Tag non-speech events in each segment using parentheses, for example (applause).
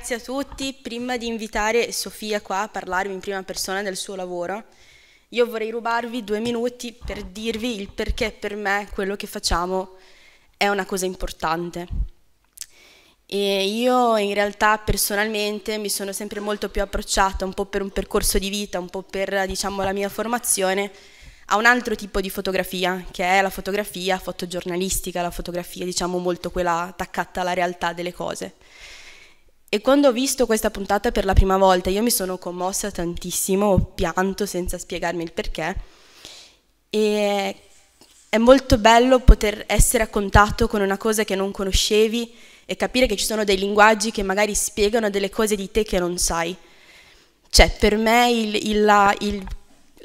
Grazie a tutti. Prima di invitare Sofia qua a parlarvi in prima persona del suo lavoro, io vorrei rubarvi due minuti per dirvi il perché per me quello che facciamo è una cosa importante. E io in realtà personalmente mi sono sempre molto più approcciata, un po' per un percorso di vita, un po' per diciamo, la mia formazione, a un altro tipo di fotografia, che è la fotografia fotogiornalistica, la fotografia diciamo molto quella attaccata alla realtà delle cose. E quando ho visto questa puntata per la prima volta, io mi sono commossa tantissimo, ho pianto senza spiegarmi il perché. E è molto bello poter essere a contatto con una cosa che non conoscevi e capire che ci sono dei linguaggi che magari spiegano delle cose di te che non sai. Cioè, per me il, il, la, il,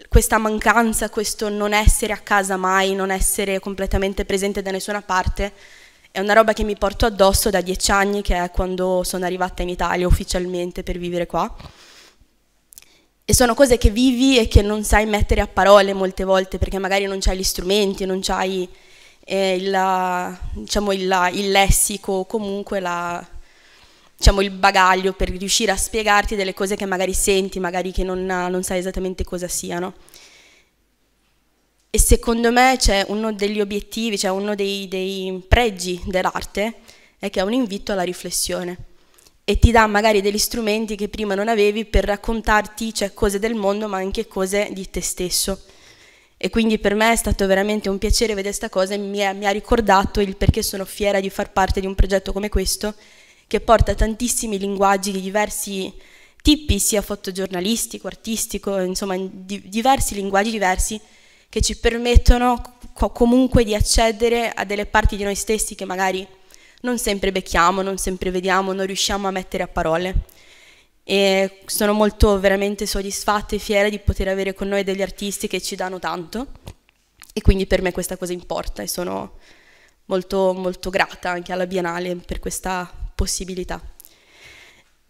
questa mancanza, questo non essere a casa mai, non essere completamente presente da nessuna parte, è una roba che mi porto addosso da dieci anni, che è quando sono arrivata in Italia ufficialmente per vivere qua. E sono cose che vivi e che non sai mettere a parole molte volte, perché magari non hai gli strumenti, non hai eh, il, diciamo, il, il, lessico, comunque la, diciamo, il bagaglio per riuscire a spiegarti delle cose che magari senti, magari che non, non sai esattamente cosa siano e secondo me c'è uno degli obiettivi, cioè uno dei, dei pregi dell'arte, è che è un invito alla riflessione e ti dà magari degli strumenti che prima non avevi per raccontarti cioè, cose del mondo ma anche cose di te stesso. E quindi per me è stato veramente un piacere vedere questa cosa e mi, è, mi ha ricordato il perché sono fiera di far parte di un progetto come questo che porta tantissimi linguaggi di diversi tipi, sia fotogiornalistico, artistico, insomma di diversi linguaggi diversi che ci permettono comunque di accedere a delle parti di noi stessi che magari non sempre becchiamo, non sempre vediamo, non riusciamo a mettere a parole. E sono molto veramente soddisfatta e fiera di poter avere con noi degli artisti che ci danno tanto e quindi per me questa cosa importa e sono molto, molto grata anche alla Biennale per questa possibilità.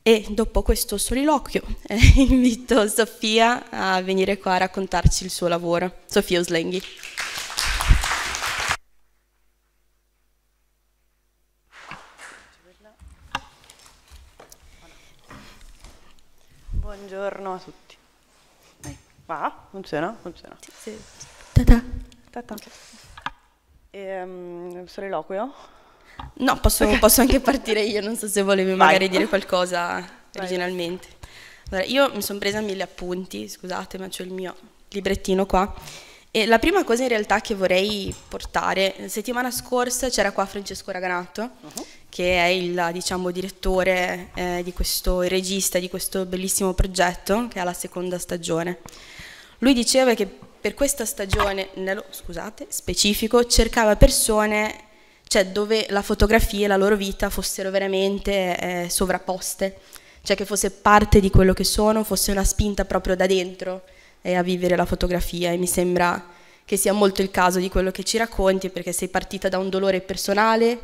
E dopo questo soliloquio eh, (laughs) invito Sofia a venire qua a raccontarci il suo lavoro. Sofia Oslenghi. Buongiorno a tutti. Eh, va? Funziona? Funziona. Sì, sì. Ta-ta. ta Okay. E, um, soliloquio? No, posso, okay. posso, anche partire io, non so se volevi magari dire qualcosa Vai. originalmente. Allora, io mi sono presa mille appunti, scusate, ma ho il mio librettino qua. E la prima cosa in realtà che vorrei portare, la settimana scorsa c'era qua Francesco Raganato, uh-huh. che è il diciamo, direttore eh, di questo, il regista di questo bellissimo progetto che è la seconda stagione. Lui diceva che per questa stagione, nello, scusate, specifico, cercava persone cioè dove la fotografia e la loro vita fossero veramente eh, sovrapposte, cioè che fosse parte di quello che sono, fosse una spinta proprio da dentro eh, a vivere la fotografia e mi sembra che sia molto il caso di quello che ci racconti perché sei partita da un dolore personale,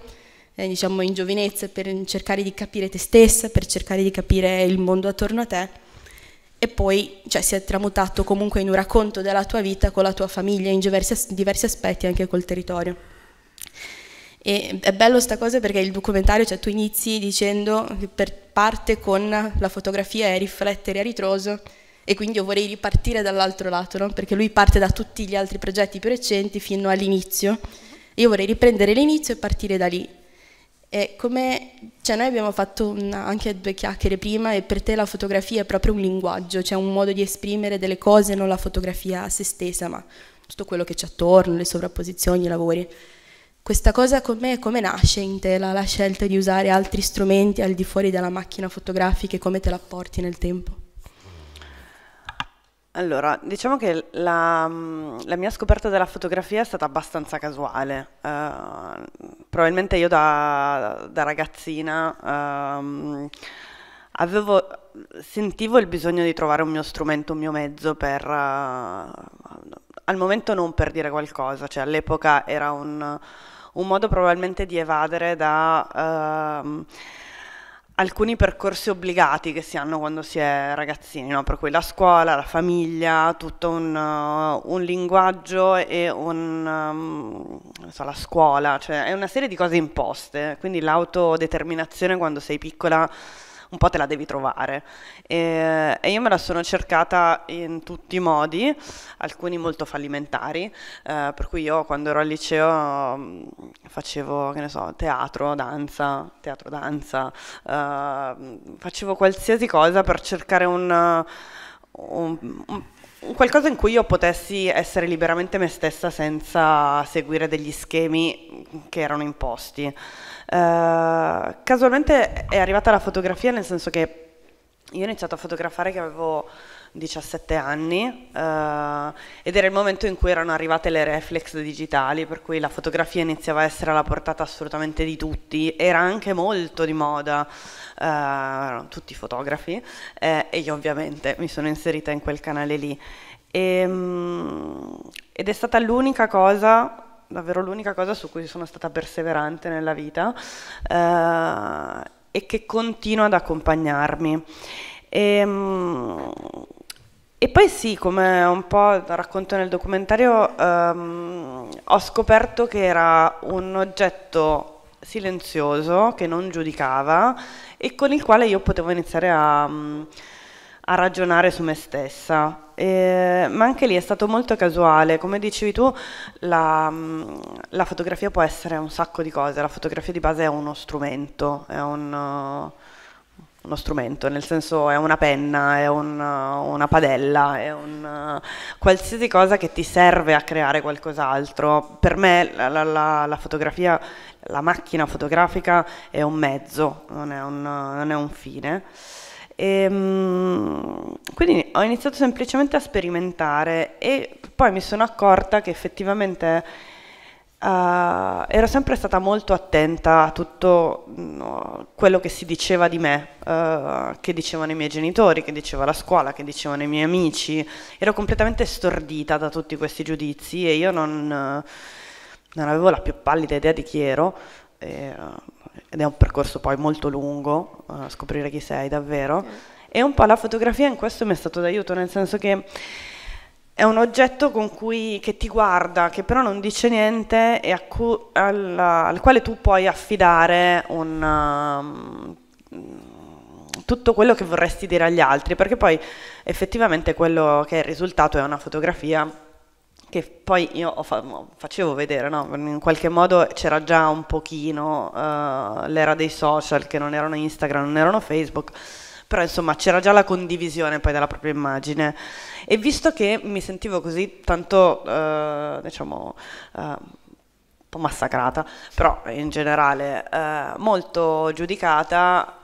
eh, diciamo in giovinezza, per cercare di capire te stessa, per cercare di capire il mondo attorno a te e poi cioè, si è tramutato comunque in un racconto della tua vita con la tua famiglia in diversi, diversi aspetti anche col territorio. E è bello sta cosa perché il documentario, cioè tu inizi dicendo che per parte con la fotografia e riflettere a ritroso e quindi io vorrei ripartire dall'altro lato, no? perché lui parte da tutti gli altri progetti più recenti fino all'inizio. Io vorrei riprendere l'inizio e partire da lì. E come, cioè noi abbiamo fatto una, anche due chiacchiere prima e per te la fotografia è proprio un linguaggio, cioè un modo di esprimere delle cose, non la fotografia a se stessa, ma tutto quello che c'è attorno, le sovrapposizioni, i lavori. Questa cosa con me come nasce in te la, la scelta di usare altri strumenti al di fuori della macchina fotografica e come te la porti nel tempo? Allora, diciamo che la, la, mia scoperta della fotografia è stata abbastanza casuale. Uh, probabilmente io da, da ragazzina uh, avevo, sentivo il bisogno di trovare un mio strumento, un mio mezzo per uh, al momento non per dire qualcosa, cioè all'epoca era un, un modo probabilmente di evadere da... Uh, alcuni percorsi obbligati che si hanno quando si è ragazzini, no? per cui la scuola, la famiglia, tutto un, uh, un linguaggio e un, um, so, la scuola, cioè è una serie di cose imposte, quindi l'autodeterminazione quando sei piccola un po' te la devi trovare. E, e io me la sono cercata in tutti i modi, alcuni molto fallimentari, eh, per cui io quando ero al liceo mm, facevo, che ne so, teatro, danza, teatro, danza, eh, facevo qualsiasi cosa per cercare un, un, un Qualcosa in cui io potessi essere liberamente me stessa senza seguire degli schemi che erano imposti. Uh, casualmente è arrivata la fotografia nel senso che io ho iniziato a fotografare che avevo 17 anni eh, ed era il momento in cui erano arrivate le reflex digitali, per cui la fotografia iniziava a essere alla portata assolutamente di tutti, era anche molto di moda, eh, erano tutti fotografi eh, e io ovviamente mi sono inserita in quel canale lì. E, ehm, ed è stata l'unica cosa davvero l'unica cosa su cui sono stata perseverante nella vita eh, e che continua ad accompagnarmi. E, ehm, e poi sì, come un po' racconto nel documentario, ehm, ho scoperto che era un oggetto silenzioso che non giudicava e con il quale io potevo iniziare a, mm, a ragionare su me stessa. E, ma anche lì è stato molto casuale, come dicevi tu, la, mm, la, fotografia può essere un sacco di cose, la fotografia di base è uno strumento, è un... Uh, uno strumento, nel senso è una penna, è un, uh, una padella, è un, uh, qualsiasi cosa che ti serve a creare qualcos'altro. Per me la, la, la, fotografia, la macchina fotografica è un mezzo, non è un, uh, non è un fine. E, ehm, quindi ho iniziato semplicemente a sperimentare e poi mi sono accorta che effettivamente Uh, ero sempre stata molto attenta a tutto no, mm, quello che si diceva di me, uh, che dicevano i miei genitori, che diceva la scuola, che dicevano i miei amici. Ero completamente stordita da tutti questi giudizi e io non, eh, non avevo la più pallida idea di chi ero. E, ed è un percorso poi molto lungo uh, scoprire chi sei davvero. Mm. E un po' la fotografia in questo mi è stato d'aiuto, nel senso che è un oggetto cui, che ti guarda, che però non dice niente e cu, al, al, quale tu puoi affidare un, um, tutto quello che vorresti dire agli altri, perché poi effettivamente quello che è il risultato è una fotografia che poi io fa, facevo vedere, no? in qualche modo c'era già un pochino uh, l'era dei social che non erano Instagram, non erano Facebook però insomma c'era già la condivisione poi della propria immagine e visto che mi sentivo così tanto eh, diciamo eh, un po' massacrata, però in generale eh, molto giudicata,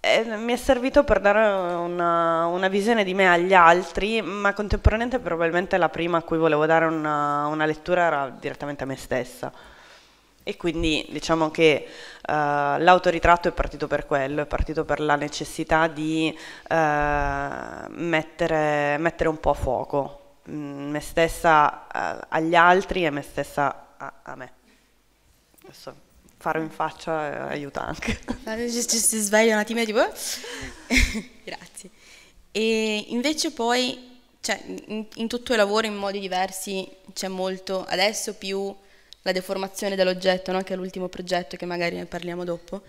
eh, mi è servito per dare una, una, visione di me agli altri, ma contemporaneamente probabilmente la prima a cui volevo dare una, una lettura era direttamente a me stessa e quindi diciamo che uh, l'autoritratto è partito per quello, è partito per la necessità di uh, mettere, mettere, un po' a fuoco mh, mm, me stessa uh, agli altri e me stessa a, a me. Adesso farlo in faccia aiuta anche. Si sveglia un attimo tipo... (laughs) Grazie. E invece poi, cioè, in, in tutto il lavoro in modi diversi c'è molto, adesso più la deformazione dell'oggetto, no? che è l'ultimo progetto che magari ne parliamo dopo,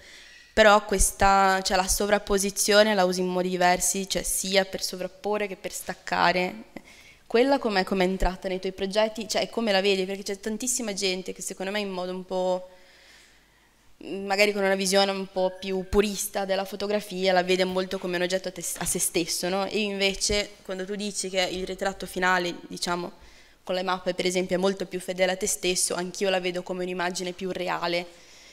però questa, cioè la sovrapposizione la usi in modi diversi, cioè sia per sovrapporre che per staccare. Quella com'è, com'è entrata nei tuoi progetti, cioè come la vedi? Perché c'è tantissima gente che secondo me in modo un po' magari con una visione un po' più purista della fotografia, la vede molto come un oggetto a, te, a se stesso, no? E invece quando tu dici che il ritratto finale, diciamo, con le mappe per esempio è molto più fedele a te stesso, anch'io la vedo come un'immagine più reale,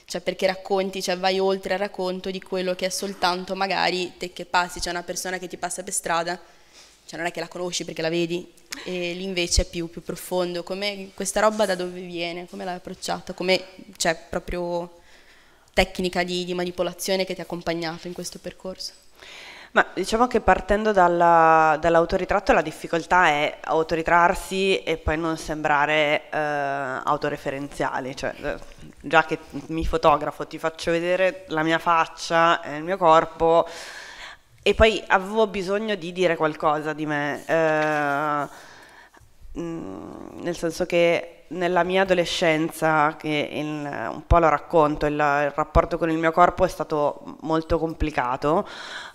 cioè perché racconti, cioè vai oltre al racconto di quello che è soltanto magari te che passi, c'è cioè una persona che ti passa per strada, cioè non è che la conosci perché la vedi, e lì invece è più, più profondo, come questa roba da dove viene, come l'hai approcciata, come cioè proprio tecnica di, di manipolazione che ti ha accompagnato in questo percorso? Ma diciamo che partendo dalla, dall'autoritratto la difficoltà è autoritrarsi e poi non sembrare eh, autoreferenziali, cioè eh, già che mi fotografo ti faccio vedere la mia faccia, e il mio corpo e poi avevo bisogno di dire qualcosa di me. Eh, Mm, nel senso che nella mia adolescenza, che il, un po' lo racconto, il, il, rapporto con il mio corpo è stato molto complicato,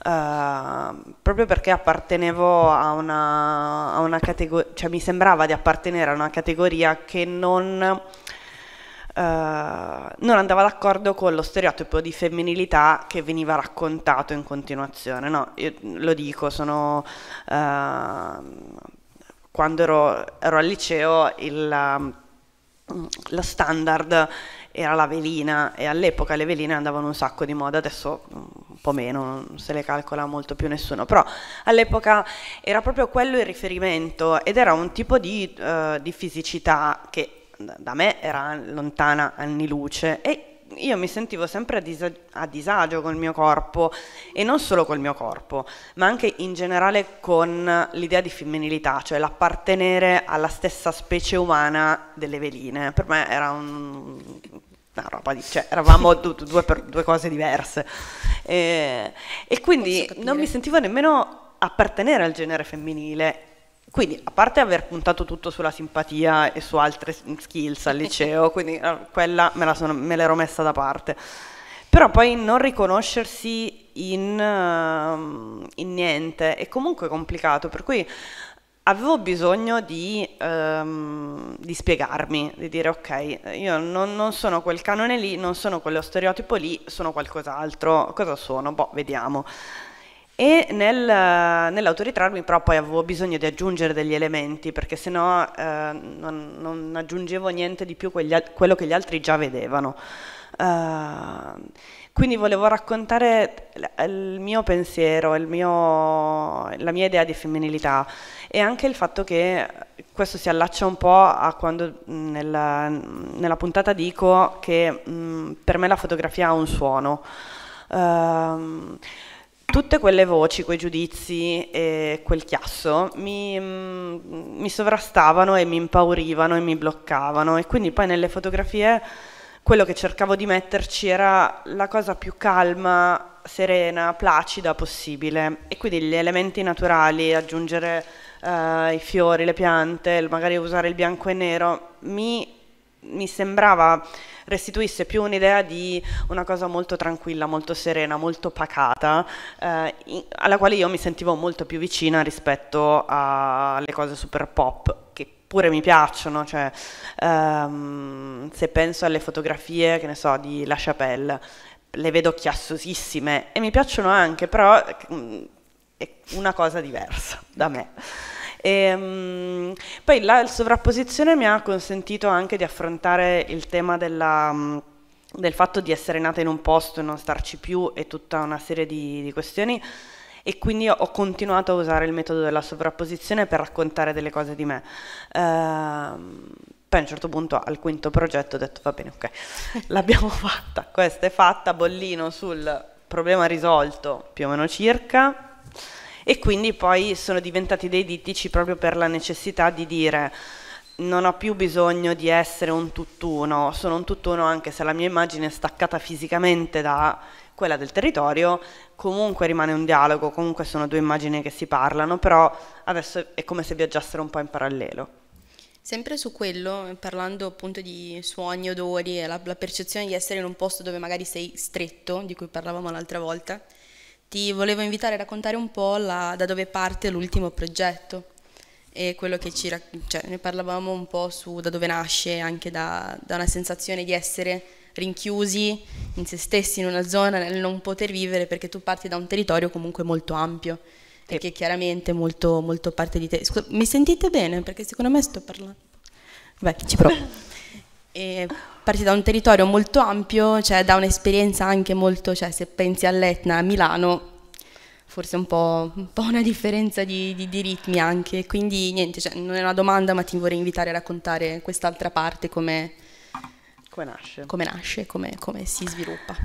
eh, proprio perché appartenevo a una, una categoria, cioè mi sembrava di appartenere a una categoria che non... Uh, non andava d'accordo con lo stereotipo di femminilità che veniva raccontato in continuazione. No, lo dico, sono uh, quando ero, ero al liceo il, um, lo standard era la velina e all'epoca le veline andavano un sacco di moda, adesso un po' meno, non se le calcola molto più nessuno, però all'epoca era proprio quello il riferimento ed era un tipo di, uh, di fisicità che da me era lontana anni luce e io mi sentivo sempre a, disag a, disagio col mio corpo e non solo col mio corpo, ma anche in generale con l'idea di femminilità, cioè l'appartenere alla stessa specie umana delle veline. Per me era un... una roba di... cioè eravamo due, due, due, cose diverse. E, e quindi non mi sentivo nemmeno appartenere al genere femminile quindi, a parte aver puntato tutto sulla simpatia e su altre skills al liceo, (laughs) quindi eh, quella me, sono, me l'ero messa da parte. Però poi non riconoscersi in, ehm, in, niente è comunque complicato, per cui avevo bisogno di, ehm, di spiegarmi, di dire ok, io non, non, sono quel canone lì, non sono quello stereotipo lì, sono qualcos'altro, cosa sono? Boh, vediamo. E nel, nell'autoritrarmi però poi avevo bisogno di aggiungere degli elementi perché sennò eh, non, non, aggiungevo niente di più quegli, quello che gli altri già vedevano. Uh, quindi volevo raccontare il mio pensiero, il mio, la mia idea di femminilità e anche il fatto che questo si allaccia un po' a quando nella, nella puntata dico che mh, mm, per me la fotografia ha un suono. Uh, tutte quelle voci, quei giudizi e quel chiasso mi, mm, mi, sovrastavano e mi impaurivano e mi bloccavano e quindi poi nelle fotografie quello che cercavo di metterci era la cosa più calma, serena, placida possibile e quindi gli elementi naturali, aggiungere eh, i fiori, le piante, magari usare il bianco e nero, mi mi sembrava restituisse più un'idea di una cosa molto tranquilla, molto serena, molto pacata, eh, in, alla quale io mi sentivo molto più vicina rispetto alle cose super pop che pure mi piacciono, cioè ehm, se penso alle fotografie, che ne so, di La Chapelle, le vedo chiassosissime e mi piacciono anche, però mh, mm, è una cosa diversa da me. E, ehm, mh, poi la sovrapposizione mi ha consentito anche di affrontare il tema della... Mh, del fatto di essere nata in un posto e non starci più e tutta una serie di, di questioni e quindi ho continuato a usare il metodo della sovrapposizione per raccontare delle cose di me. Ehm, poi a un certo punto al quinto progetto ho detto va bene, ok, (laughs) l'abbiamo fatta, questa è fatta, bollino sul problema risolto più o meno circa, e quindi poi sono diventati dei dittici proprio per la necessità di dire non ho più bisogno di essere un tutt'uno, sono un tutt'uno anche se la mia immagine è staccata fisicamente da quella del territorio, comunque rimane un dialogo, comunque sono due immagini che si parlano, però adesso è come se viaggiassero un po' in parallelo. Sempre su quello, parlando appunto di suoni, odori e la, la percezione di essere in un posto dove magari sei stretto, di cui parlavamo l'altra volta, ti volevo invitare a raccontare un po' la, da dove parte l'ultimo progetto e quello che ci cioè, ne parlavamo un po' su da dove nasce, anche da, da una sensazione di essere rinchiusi in se stessi in una zona, nel non poter vivere perché tu parti da un territorio comunque molto ampio e che chiaramente molto, molto parte di te. Scusa, mi sentite bene? Perché secondo me sto parlando. Beh, ci provo. (laughs) E parti da un territorio molto ampio, cioè da un'esperienza anche molto, cioè se pensi all'Etna, a Milano, forse un po', un po una differenza di, di, di, ritmi anche, quindi niente, cioè, non è una domanda ma ti vorrei invitare a raccontare quest'altra parte come, come nasce, come, nasce come, come si sviluppa.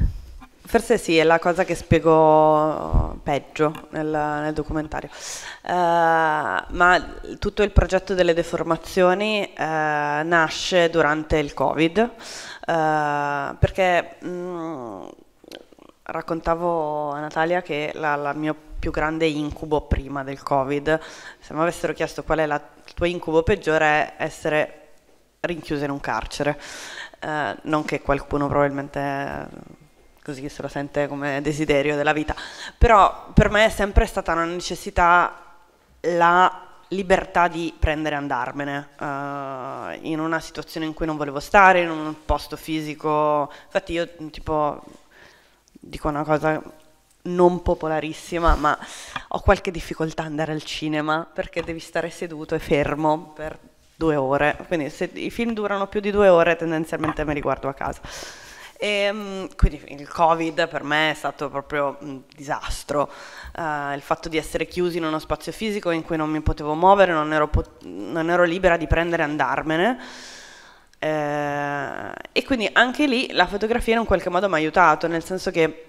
Forse sì, è la cosa che spiego peggio nel, nel documentario. Uh, ma tutto il progetto delle deformazioni uh, nasce durante il Covid, uh, perché mh, mm, raccontavo a Natalia che la, la mio più grande incubo prima del Covid, se mi avessero chiesto qual è la, il tuo incubo peggiore, è essere rinchiusa in un carcere. non che qualcuno probabilmente così che se lo sente come desiderio della vita. Però per me è sempre stata una necessità la libertà di prendere e andarmene uh, in una situazione in cui non volevo stare, in un posto fisico. Infatti io tipo dico una cosa non popolarissima, ma ho qualche difficoltà ad andare al cinema perché devi stare seduto e fermo per due ore. Quindi se i film durano più di due ore tendenzialmente me li guardo a casa. E, ehm, quindi il Covid per me è stato proprio un disastro. Uh, il fatto di essere chiusi in uno spazio fisico in cui non mi potevo muovere, non ero, pot- non ero libera di prendere e andarmene. Eh, e quindi anche lì la fotografia in un qualche modo mi ha aiutato, nel senso che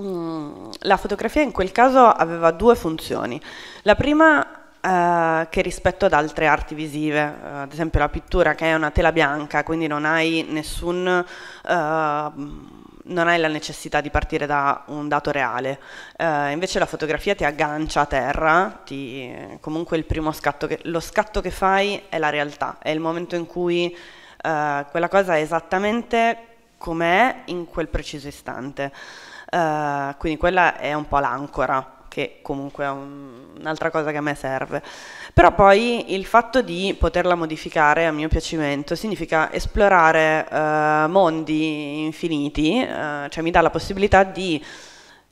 mm, la fotografia in quel caso aveva due funzioni. La prima eh, che rispetto ad altre arti visive, eh, ad esempio la pittura che è una tela bianca, quindi non hai nessun... Eh, non hai la necessità di partire da un dato reale, eh, invece la fotografia ti aggancia a terra, ti, comunque il primo scatto, che, lo scatto che fai è la realtà, è il momento in cui eh, quella cosa è esattamente com'è in quel preciso istante, eh, quindi quella è un po' l'ancora che comunque è un, un'altra cosa che a me serve. Però poi il fatto di poterla modificare a mio piacimento significa esplorare eh, mondi infiniti, eh, cioè mi dà la possibilità di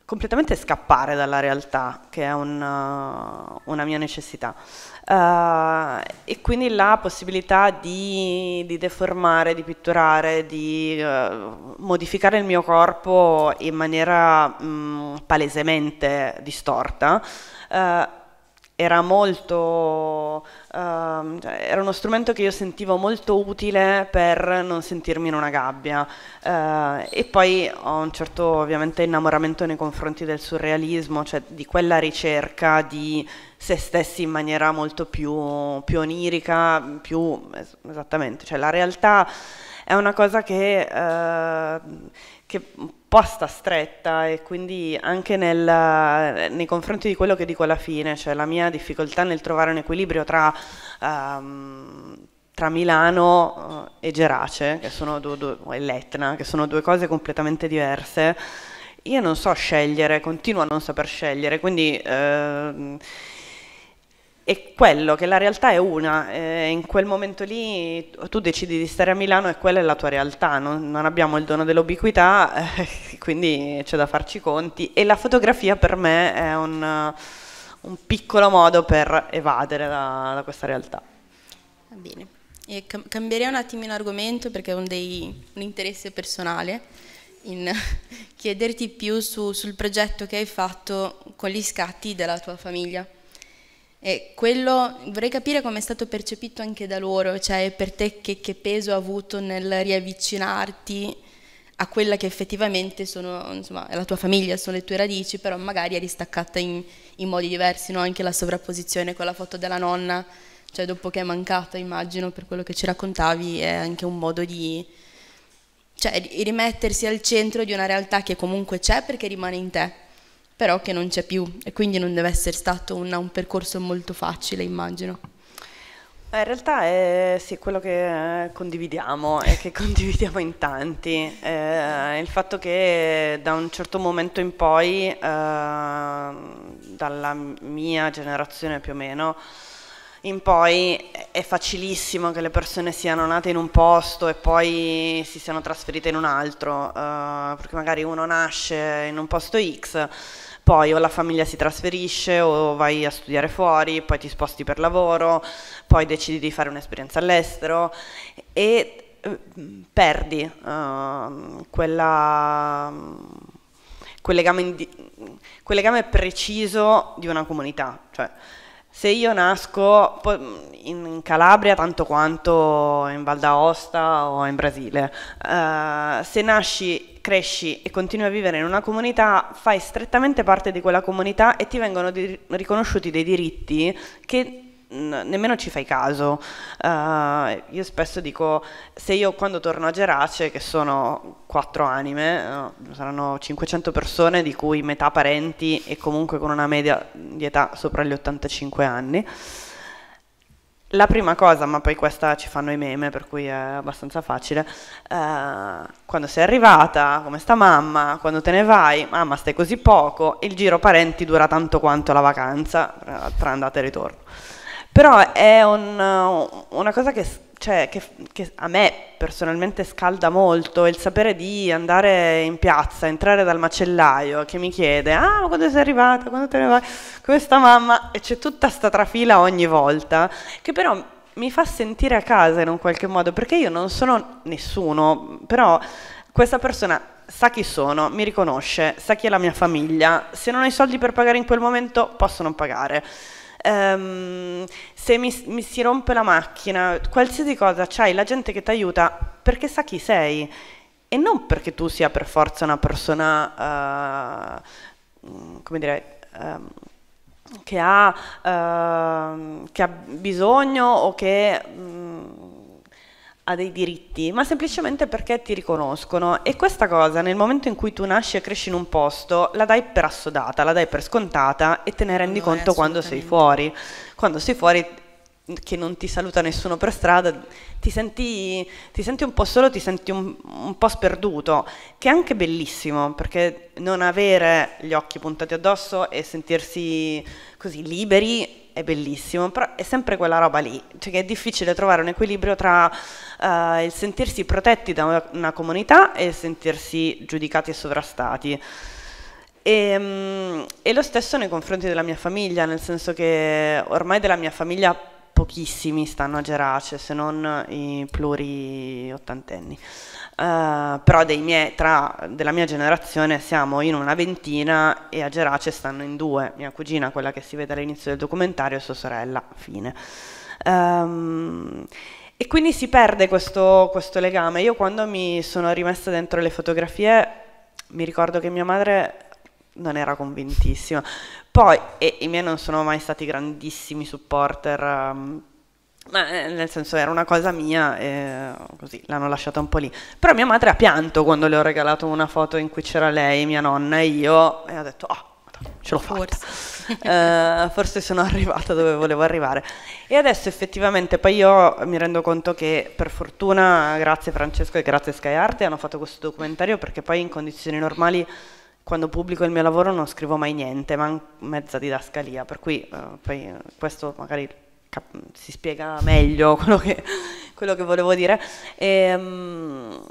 completamente scappare dalla realtà, che è una, eh, una mia necessità. Uh, e quindi la possibilità di, di deformare, di pitturare, di uh, modificare il mio corpo in maniera mh, mm, palesemente distorta. Uh, era molto uh, era uno strumento che io sentivo molto utile per non sentirmi in una gabbia uh, e poi ho un certo ovviamente innamoramento nei confronti del surrealismo cioè di quella ricerca di se stessi in maniera molto più, più onirica più es esattamente cioè la realtà è una cosa che uh, che un po' sta stretta e quindi anche nel, nei confronti di quello che dico alla fine, cioè la mia difficoltà nel trovare un equilibrio tra, um, tra Milano eh, e Gerace, che sono due, due, e Letna, che sono due cose completamente diverse, io non so scegliere, continuo a non saper scegliere, quindi... Uh, è quello, che la realtà è una, eh, in quel momento lì tu decidi di stare a Milano e quella è la tua realtà, non, non abbiamo il dono dell'ubiquità, eh, (laughs) quindi c'è da farci conti e la fotografia per me è un, un piccolo modo per evadere da, da questa realtà. Va bene, e cam cambierei un attimino l'argomento perché è un, dei, un interesse personale in (laughs) chiederti più su, sul progetto che hai fatto con gli scatti della tua famiglia e quello vorrei capire come è stato percepito anche da loro, cioè per te che, che peso ha avuto nel riavvicinarti a quella che effettivamente sono, insomma, la tua famiglia, sono le tue radici, però magari eri staccata in, in modi diversi, no? anche la sovrapposizione con la foto della nonna, cioè dopo che è mancata, immagino, per quello che ci raccontavi, è anche un modo di, cioè, rimettersi al centro di una realtà che comunque c'è perché rimane in te però che non c'è più e quindi non deve essere stato un, un percorso molto facile, immagino. in realtà è sì, quello che eh, condividiamo e che (laughs) condividiamo in tanti. Eh, il fatto che da un certo momento in poi, eh, dalla mia generazione più o meno, in poi è facilissimo che le persone siano nate in un posto e poi si siano trasferite in un altro, eh, perché magari uno nasce in un posto X, poi o la famiglia si trasferisce o vai a studiare fuori, poi ti sposti per lavoro, poi decidi di fare un'esperienza all'estero e eh, perdi eh, quella, quel, legame quel legame preciso di una comunità. Cioè, se io nasco mm, in Calabria tanto quanto in Val d'Aosta o in Brasile, uh, se nasci, cresci e continui a vivere in una comunità, fai strettamente parte di quella comunità e ti vengono riconosciuti dei diritti che nemmeno ci fai caso. Uh, io spesso dico, se io quando torno a Gerace, che sono quattro anime, uh, saranno 500 persone, di cui metà parenti e comunque con una media di età sopra gli 85 anni, la prima cosa, ma poi questa ci fanno i meme, per cui è abbastanza facile, uh, quando sei arrivata, come sta mamma, quando te ne vai, mamma stai così poco, il giro parenti dura tanto quanto la vacanza, tra andata e ritorno. Però è un, uh, una cosa che, cioè, che, che, a me personalmente scalda molto, il sapere di andare in piazza, entrare dal macellaio che mi chiede, ah ma quando sei arrivata, quando te ne vai, come sta mamma? E c'è tutta sta trafila ogni volta, che però mi fa sentire a casa in un qualche modo, perché io non sono nessuno, però questa persona sa chi sono, mi riconosce, sa chi è la mia famiglia, se non ho i soldi per pagare in quel momento posso non pagare ehm, se mi, mi, si rompe la macchina, qualsiasi cosa, c'hai la gente che ti aiuta perché sa chi sei e non perché tu sia per forza una persona, uh, come dire... Um, che ha, uh, che ha bisogno o che mh, mm, ha dei diritti, ma semplicemente perché ti riconoscono. E questa cosa, nel momento in cui tu nasci e cresci in un posto, la dai per assodata, la dai per scontata e te ne rendi no, conto eh, quando sei fuori. Quando sei fuori che non ti saluta nessuno per strada, ti senti, ti senti un po' solo, ti senti un, un, po' sperduto, che è anche bellissimo, perché non avere gli occhi puntati addosso e sentirsi così liberi è bellissimo, però è sempre quella roba lì, cioè che è difficile trovare un equilibrio tra uh, il sentirsi protetti da una, comunità e il sentirsi giudicati e sovrastati. E, ehm, e lo stesso nei confronti della mia famiglia, nel senso che ormai della mia famiglia pochissimi stanno a Gerace, se non i pluri ottantenni. Uh, però miei, tra, della mia generazione siamo in una ventina e a Gerace stanno in due, mia cugina, quella che si vede all'inizio del documentario, e sua sorella, fine. Um, e quindi si perde questo, questo, legame. Io quando mi sono rimessa dentro le fotografie mi ricordo che mia madre non era convintissima. Poi, e, i miei non sono mai stati grandissimi supporter. Um, ma eh, nel senso era una cosa mia, eh, così l'hanno lasciata un po' lì. Però mia madre ha pianto quando le ho regalato una foto in cui c'era lei, mia nonna e io, e ha detto, oh, ce l'ho fatta. Forse. uh, (laughs) forse sono arrivata dove volevo arrivare. E adesso effettivamente poi io mi rendo conto che per fortuna, grazie Francesco e grazie Sky Arte, hanno fatto questo documentario perché poi in condizioni normali quando pubblico il mio lavoro non scrivo mai niente, ma mezza didascalia, per cui uh, poi, questo magari si spiega meglio (laughs) quello che, quello che volevo dire. E, um,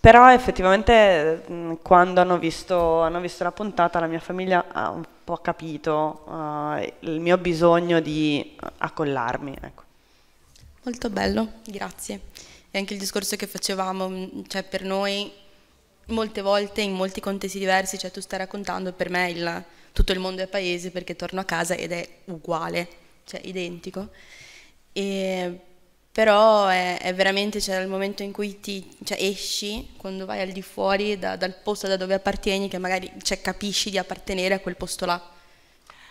però effettivamente quando hanno visto, hanno visto, la puntata la mia famiglia ha un po' capito uh, il mio bisogno di accollarmi. Ecco. Molto bello, grazie. E anche il discorso che facevamo, cioè per noi molte volte in molti contesti diversi, cioè tu stai raccontando per me il, tutto il mondo è paese perché torno a casa ed è uguale cioè identico, e, però è, è veramente cioè, il momento in cui ti cioè, esci, quando vai al di fuori da, dal posto da dove appartieni, che magari cioè, capisci di appartenere a quel posto là.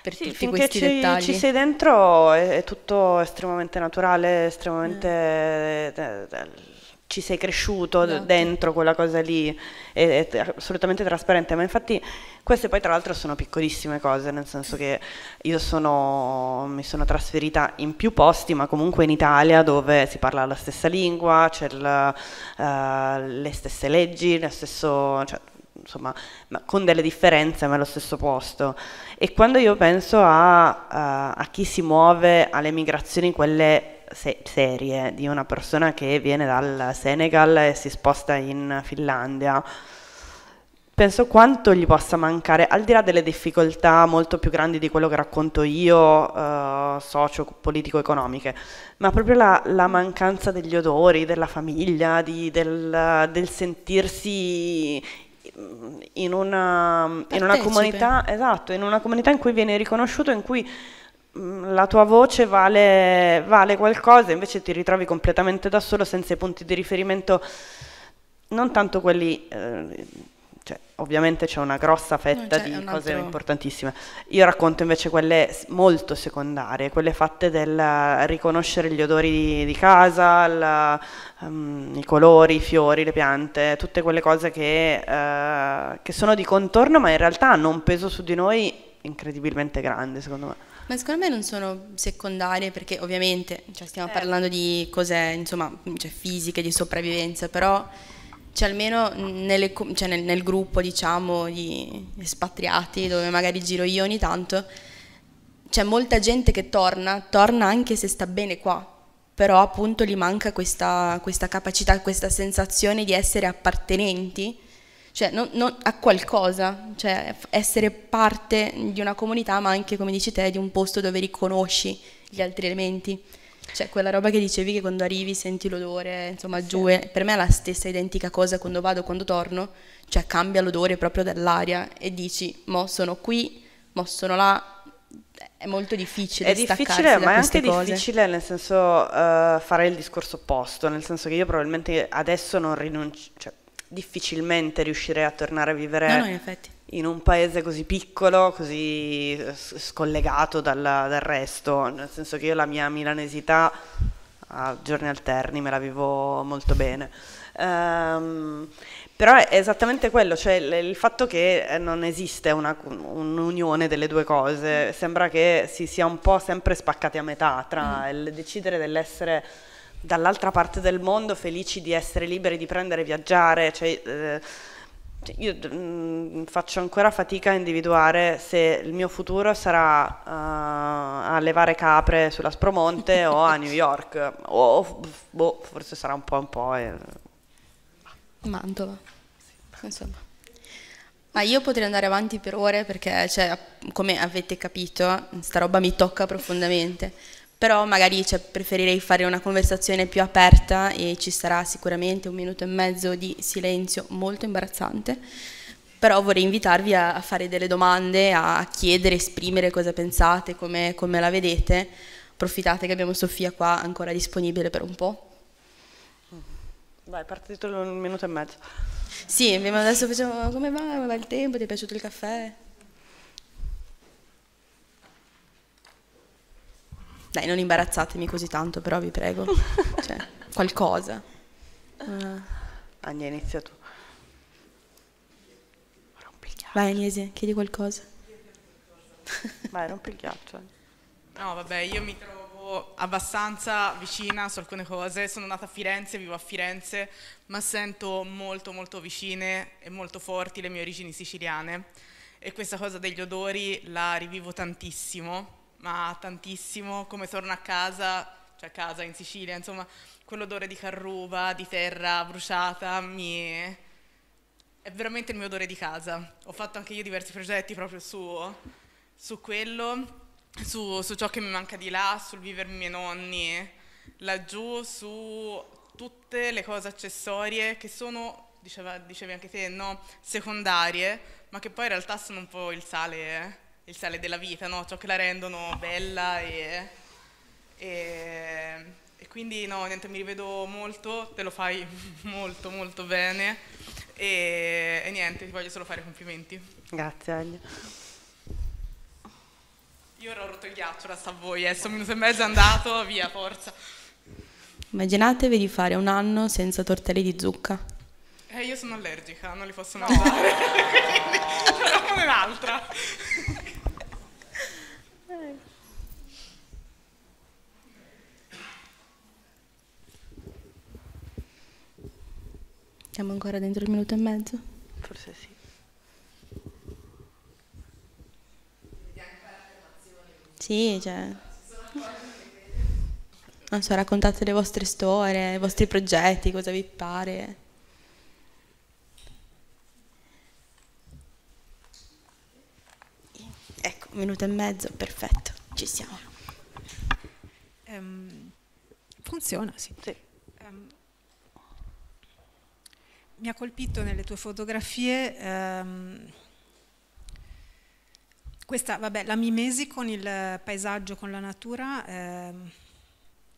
Per sì, tutti questi ci, dettagli. ci sei dentro è, è tutto estremamente naturale, estremamente... Mm eh, eh, ci sei cresciuto no. Esatto. dentro quella cosa lì, è, è, assolutamente trasparente, ma infatti queste poi tra l'altro sono piccolissime cose, nel senso che io sono, mi sono trasferita in più posti, ma comunque in Italia dove si parla la stessa lingua, c'è la, uh, eh, le stesse leggi, lo stesso... Cioè, insomma, con delle differenze, ma è lo stesso posto. E quando io penso a, a, eh, a chi si muove alle migrazioni, quelle se serie di una persona che viene dal Senegal e si sposta in Finlandia, penso quanto gli possa mancare, al di là delle difficoltà molto più grandi di quello che racconto io, eh, socio-politico-economiche, ma proprio la, la, mancanza degli odori, della famiglia, di, del, del, sentirsi in una, in una comunità, esatto, in una comunità in cui viene riconosciuto, in cui Mm, la tua voce vale, vale qualcosa, invece ti ritrovi completamente da solo senza i punti di riferimento, non tanto quelli... Eh, cioè, ovviamente c'è una grossa fetta di cose altro... importantissime. Io racconto invece quelle molto secondarie, quelle fatte del riconoscere gli odori di, di casa, la, um, i colori, i fiori, le piante, tutte quelle cose che, uh, che sono di contorno ma in realtà hanno un peso su di noi incredibilmente grande secondo me. Ma secondo me non sono secondarie perché ovviamente cioè, stiamo eh. parlando di cose insomma, cioè, fisiche, di sopravvivenza, però cioè, almeno nelle, cioè, nel, nel, gruppo diciamo di espatriati dove magari giro io ogni tanto, c'è molta gente che torna, torna anche se sta bene qua, però appunto gli manca questa, questa capacità, questa sensazione di essere appartenenti cioè non, non, a qualcosa, cioè essere parte di una comunità, ma anche, come dici te, di un posto dove riconosci gli altri elementi. Cioè quella roba che dicevi che quando arrivi senti l'odore, insomma sì. giù, per me è la stessa identica cosa quando vado, quando torno, cioè cambia l'odore proprio dell'aria e dici, mo sono qui, mo sono là, è molto difficile. È difficile, ma è anche cose. difficile nel senso uh, fare il discorso opposto, nel senso che io probabilmente adesso non rinuncio, cioè, difficilmente riuscirei a tornare a vivere no, no, in, in, un paese così piccolo, così scollegato dalla, dal resto, nel senso che io la mia milanesità a giorni alterni me la vivo molto bene. Um, però è esattamente quello, cioè il fatto che eh, non esiste una, un'unione delle due cose, sembra che si sia un po' sempre spaccati a metà tra mm. il decidere dell'essere dall'altra parte del mondo felici di essere liberi, di prendere e viaggiare. Cioè, eh, io mh, mm, faccio ancora fatica a individuare se il mio futuro sarà uh, a levare capre sulla Spromonte o a New York, o boh, forse sarà un po' un po'. E... Eh. Mantova, insomma. Ma io potrei andare avanti per ore perché, cioè, come avete capito, sta roba mi tocca profondamente però magari cioè, preferirei fare una conversazione più aperta e ci sarà sicuramente un minuto e mezzo di silenzio molto imbarazzante, però vorrei invitarvi a, fare delle domande, a chiedere, esprimere cosa pensate, come, come la vedete, approfittate che abbiamo Sofia qua ancora disponibile per un po'. Vai, partito un minuto e mezzo. Sì, adesso facciamo come va, come va il tempo, ti è piaciuto il caffè? Dai, non imbarazzatemi così tanto, però vi prego. (laughs) cioè, qualcosa. Uh. Ania, inizia tu. Rompi il ghiaccio. Vai, Agnese, chiedi qualcosa. (laughs) Vai, rompi il ghiaccio. No, vabbè, io mi trovo abbastanza vicina su alcune cose. Sono nata a Firenze, vivo a Firenze, ma sento molto, molto vicine e molto forti le mie origini siciliane. E questa cosa degli odori la rivivo tantissimo ma tantissimo, come torno a casa, cioè a casa in Sicilia, insomma, quell'odore di carruba, di terra bruciata, mi... È veramente il mio odore di casa. Ho fatto anche io diversi progetti proprio su, su quello, su, su, ciò che mi manca di là, sul vivere i miei nonni laggiù, su tutte le cose accessorie che sono, diceva, dicevi anche te, no, secondarie, ma che poi in realtà sono un po' il sale eh il sale della vita, no? ciò che la rendono bella e, e, e quindi no, niente, mi rivedo molto, te lo fai (laughs) molto molto bene e, e niente, ti voglio solo fare complimenti. Grazie Aglia. Io ho rotto il ghiaccio, resta a voi, adesso eh. un minuto e mezzo è andato, via, forza. Immaginatevi di fare un anno senza tortelli di zucca. Eh, io sono allergica, non li posso mangiare, (laughs) quindi facciamo un'altra. Siamo ancora dentro il minuto e mezzo? Forse sì. Sì, cioè... Non so, raccontate le vostre storie, i vostri progetti, cosa vi pare. Ecco, un minuto e mezzo, perfetto, ci siamo. Um, funziona, sì. sì. mi ha colpito nelle tue fotografie ehm, questa, vabbè, la mimesi con il paesaggio, con la natura, ehm,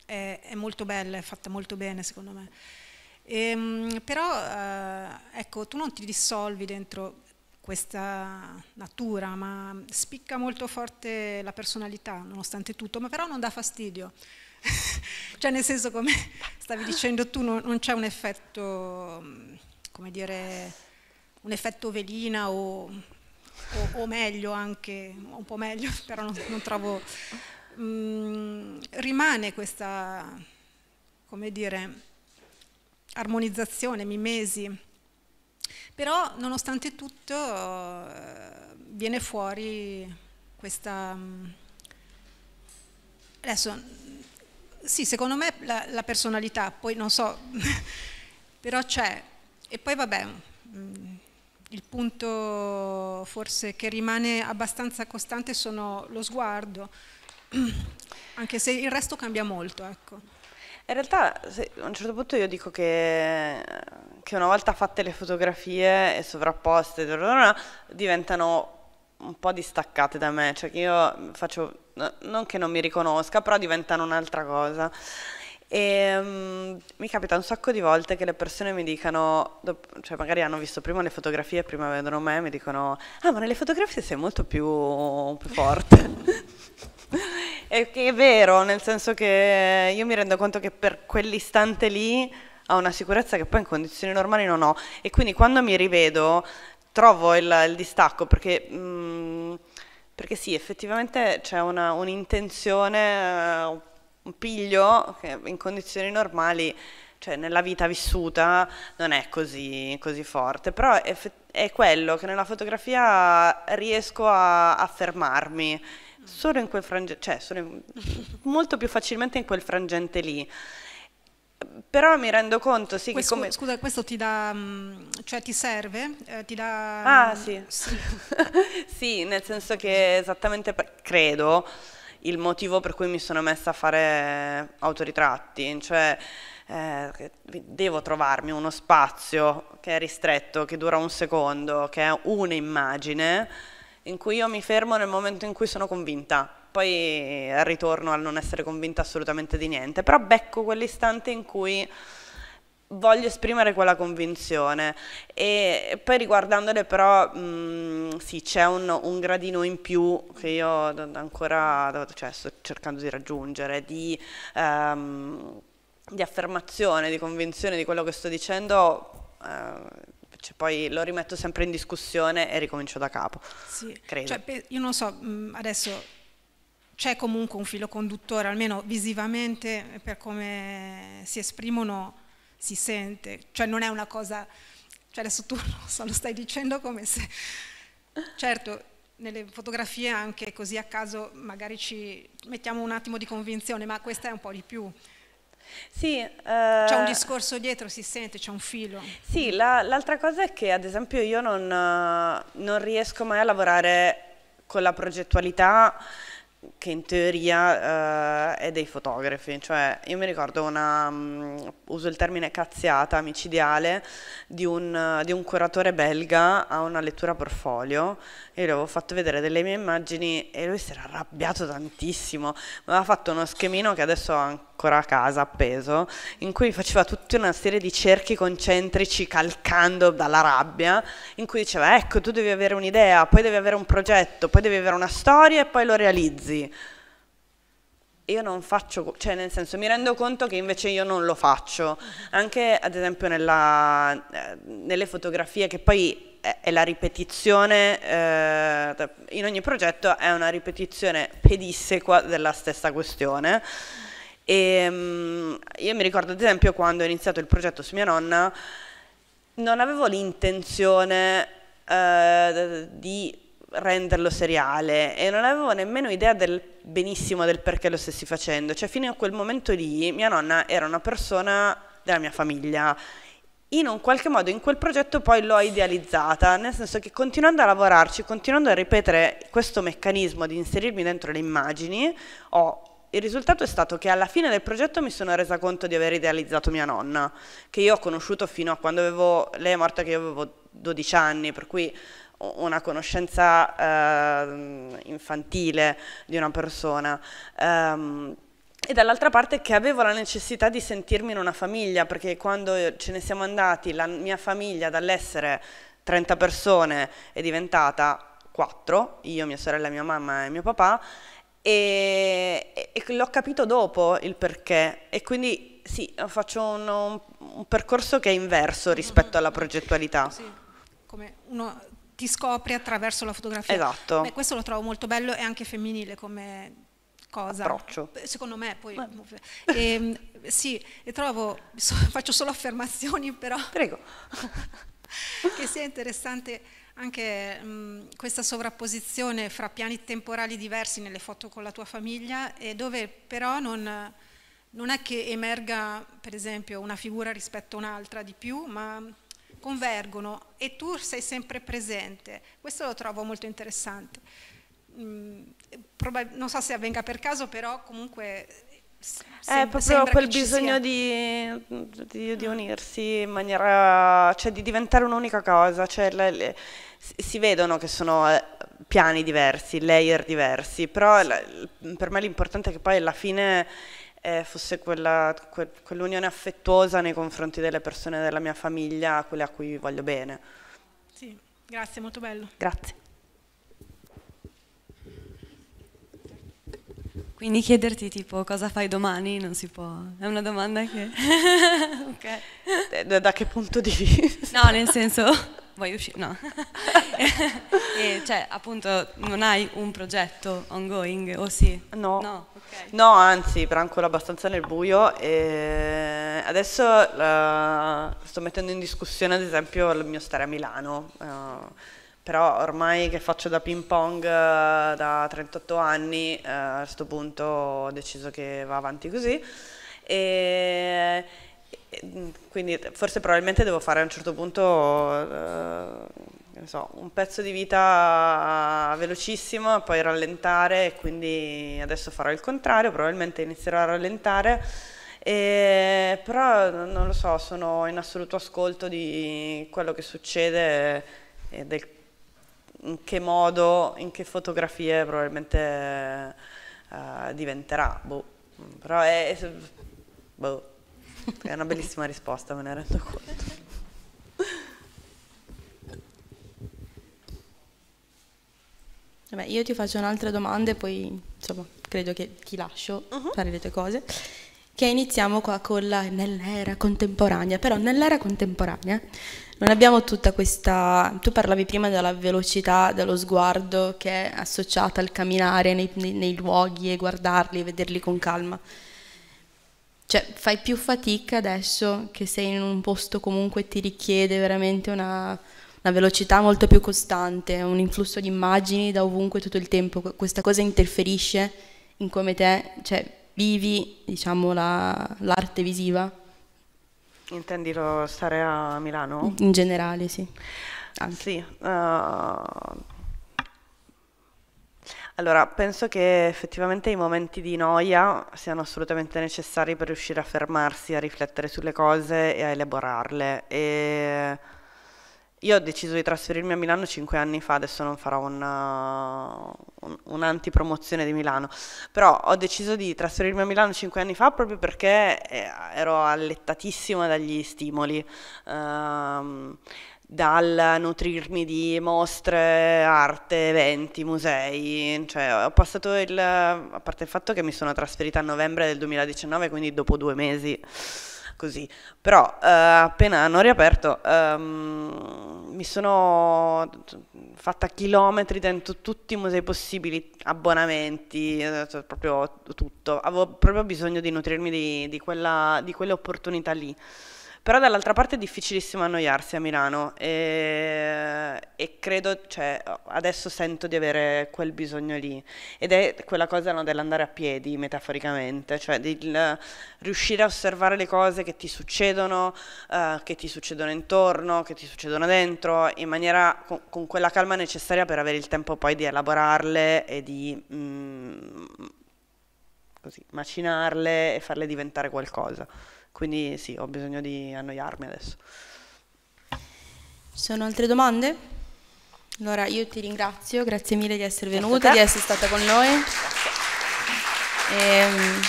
è, è, molto bella, è fatta molto bene secondo me. E, ehm, però, eh, ecco, tu non ti dissolvi dentro questa natura, ma spicca molto forte la personalità, nonostante tutto, ma però non dà fastidio. (laughs) cioè nel senso come stavi dicendo tu non, non c'è un effetto come dire, un effetto velina o, o, o meglio anche, un po' meglio, (laughs) però non, non trovo... Mm, rimane questa, come dire, armonizzazione, mimesi. Però nonostante tutto eh, viene fuori questa... Mm, adesso, sì, secondo me la, la personalità, poi non so, (laughs) però c'è e poi vabbè, mm, il punto forse che rimane abbastanza costante sono lo sguardo, (clears throat) anche se il resto cambia molto. Ecco. In realtà a un certo punto io dico che, che, una volta fatte le fotografie e sovrapposte diventano un po' distaccate da me, cioè che io faccio, non che non mi riconosca, però diventano un'altra cosa. E um, mi capita un sacco di volte che le persone mi dicano, cioè magari hanno visto prima le fotografie, prima vedono me mi dicono, ah ma nelle fotografie sei molto più, più forte. è, (laughs) è vero, nel senso che io mi rendo conto che per quell'istante lì ho una sicurezza che poi in condizioni normali non ho e quindi quando mi rivedo trovo il, il distacco perché, mh, mm, perché, sì, effettivamente c'è una, un'intenzione eh, un piglio che in condizioni normali, cioè nella vita vissuta, non è così, così forte, però è, è, quello che nella fotografia riesco a, a fermarmi solo in quel frangente, cioè solo in, (laughs) molto più facilmente in quel frangente lì. Però mi rendo conto, sì, questo, che come... Scusa, questo ti dà, mm, cioè ti serve? Eh, ti dà... Ah, sì. Sì. (laughs) sì, nel senso che esattamente, credo, il motivo per cui mi sono messa a fare autoritratti, cioè eh, devo trovarmi uno spazio che è ristretto, che dura un secondo, che è un'immagine, in cui io mi fermo nel momento in cui sono convinta poi ritorno al non essere convinta assolutamente di niente, però becco quell'istante in cui voglio esprimere quella convinzione e poi riguardandole però mh, sì c'è un, un, gradino in più che io ancora cioè, sto cercando di raggiungere di, um, di, affermazione, di convinzione di quello che sto dicendo uh, cioè poi lo rimetto sempre in discussione e ricomincio da capo sì. Cioè, io non so adesso c'è comunque un filo conduttore almeno visivamente per come si esprimono si sente, cioè non è una cosa, cioè adesso tu (laughs) so, lo stai dicendo come se, certo, nelle fotografie anche così a caso magari ci mettiamo un attimo di convinzione, ma questa è un po' di più. Sì, uh, c'è un eh, discorso dietro, si sente, c'è un filo. Sì, l'altra cosa è che ad esempio io non, eh, non riesco mai a lavorare con la progettualità che in teoria uh, è dei fotografi, cioè io mi ricordo una, um, uso il termine cazziata, micidiale, di un, uh, di un, curatore belga a una lettura portfolio, io gli avevo fatto vedere delle mie immagini e lui si era arrabbiato tantissimo, mi aveva fatto uno schemino che adesso ho anche ancora a casa appeso, in cui faceva tutta una serie di cerchi concentrici calcando dalla rabbia, in cui diceva ecco tu devi avere un'idea, poi devi avere un progetto, poi devi avere una storia e poi lo realizzi. Io non faccio, cioè nel senso mi rendo conto che invece io non lo faccio, anche ad esempio nella, eh, nelle fotografie che poi è la ripetizione, eh, in ogni progetto è una ripetizione pedissequa della stessa questione. E, um, io mi ricordo ad esempio quando ho iniziato il progetto su mia nonna, non avevo l'intenzione uh, di renderlo seriale e non avevo nemmeno idea del benissimo del perché lo stessi facendo, cioè fino a quel momento lì mia nonna era una persona della mia famiglia. In un qualche modo in quel progetto poi l'ho idealizzata, nel senso che continuando a lavorarci, continuando a ripetere questo meccanismo di inserirmi dentro le immagini, ho il risultato è stato che alla fine del progetto mi sono resa conto di aver idealizzato mia nonna, che io ho conosciuto fino a quando avevo, lei è morta che io avevo 12 anni, per cui una conoscenza eh, infantile di una persona. Um, e dall'altra parte che avevo la necessità di sentirmi in una famiglia, perché quando ce ne siamo andati, la mia famiglia dall'essere 30 persone è diventata 4, io, mia sorella, mia mamma e mio papà, e, e, l'ho capito dopo il perché e quindi sì, faccio un, un, percorso che è inverso mm-hmm. rispetto alla progettualità. Sì, come uno ti scopre attraverso la fotografia. Esatto. Beh, questo lo trovo molto bello e anche femminile come cosa. Approccio. Secondo me poi... Ehm, e, sì, trovo, so, (laughs) faccio solo affermazioni però. Prego. (laughs) che sia interessante anche mh, mm, questa sovrapposizione fra piani temporali diversi nelle foto con la tua famiglia e dove però non, non è che emerga per esempio una figura rispetto a un'altra di più, ma convergono e tu sei sempre presente. Questo lo trovo molto interessante. Mh, mm, non so se avvenga per caso, però comunque è eh, proprio quel bisogno di, di, di, ah. unirsi in maniera, cioè di diventare un'unica cosa, cioè le, le, si vedono che sono eh, piani diversi, layer diversi, però la, per me l'importante è che poi alla fine eh, fosse quella, que, quell'unione affettuosa nei confronti delle persone della mia famiglia, quelle a cui voglio bene. Sì, grazie, molto bello. Grazie. Quindi chiederti tipo cosa fai domani non si può, è una domanda che... (laughs) okay. da, da, che punto di vista? No, nel senso, vuoi uscire? No. (laughs) e, cioè, appunto, non hai un progetto ongoing o sì? No. No, okay. no anzi, brancola abbastanza nel buio e adesso uh, sto mettendo in discussione ad esempio il mio stare a Milano. Uh, però ormai che faccio da ping pong eh, da 38 anni, eh, a questo punto ho deciso che va avanti così. E, e, mm, quindi forse probabilmente devo fare a un certo punto eh, so, un pezzo di vita velocissimo, poi rallentare, quindi adesso farò il contrario, probabilmente inizierò a rallentare. E, però non lo so, sono in assoluto ascolto di quello che succede e del in che modo, in che fotografie probabilmente eh, diventerà, boh. però è, boh. è una bellissima risposta, me ne rendo conto. Vabbè, io ti faccio un'altra domanda e poi insomma, credo che ti lascio uh-huh. fare le tue cose. Che iniziamo qua con la nell'era contemporanea, però nell'era contemporanea non abbiamo tutta questa... Tu parlavi prima della velocità, dello sguardo che è associata al camminare nei, nei, nei luoghi e guardarli, e vederli con calma. Cioè, fai più fatica adesso che sei in un posto comunque ti richiede veramente una, una velocità molto più costante, un influsso di immagini da ovunque tutto il tempo. Questa cosa interferisce in come te cioè, vivi diciamo, l'arte visiva? Intendi stare a Milano? In generale, sì. Anche. Sì. Uh... Allora, penso che effettivamente i momenti di noia siano assolutamente necessari per riuscire a fermarsi, a riflettere sulle cose e a elaborarle. E io ho deciso di trasferirmi a Milano cinque anni fa, adesso non farò una, uh, un, un'antipromozione di Milano, però ho deciso di trasferirmi a Milano cinque anni fa proprio perché eh, ero allettatissima dagli stimoli. Um, dal nutrirmi di mostre, arte, eventi, musei, cioè ho passato il, a parte il fatto che mi sono trasferita a novembre del 2019, quindi dopo due mesi così. Però eh, appena hanno riaperto ehm, mi sono fatta chilometri dentro tutti i musei possibili, abbonamenti, eh, cioè, proprio tutto. Avevo proprio bisogno di nutrirmi di, di, quella, di quelle opportunità lì. Però dall'altra parte è difficilissimo annoiarsi a Milano. E e credo, cioè, adesso sento di avere quel bisogno lì ed è quella cosa no, dell'andare a piedi metaforicamente, cioè di uh, riuscire a osservare le cose che ti succedono, uh, che ti succedono intorno, che ti succedono dentro, in maniera con, con, quella calma necessaria per avere il tempo poi di elaborarle e di... Mm, così, macinarle e farle diventare qualcosa. Quindi sì, ho bisogno di annoiarmi adesso. Ci sono altre domande? Allora io ti ringrazio, grazie mille di essere venuta, di essere stata con noi. E, um, ehm,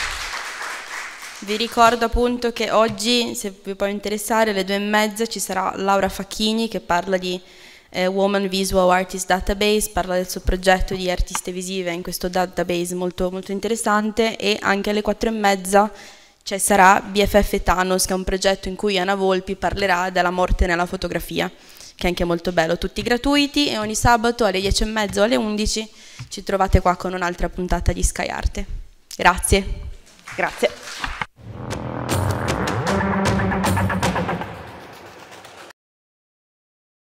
vi ricordo appunto che oggi, se vi può interessare, alle due e mezza ci sarà Laura Facchini che parla di eh, Woman Visual Artist Database, parla del suo progetto di artiste visive in questo database molto, molto interessante e anche alle quattro e mezza ci sarà BFF Thanos, che è un progetto in cui Anna Volpi parlerà della morte nella fotografia che è anche molto bello, tutti gratuiti e ogni sabato alle 10 10.30 o alle 11 ci trovate qua con un'altra puntata di Sky Arte. Grazie. Grazie.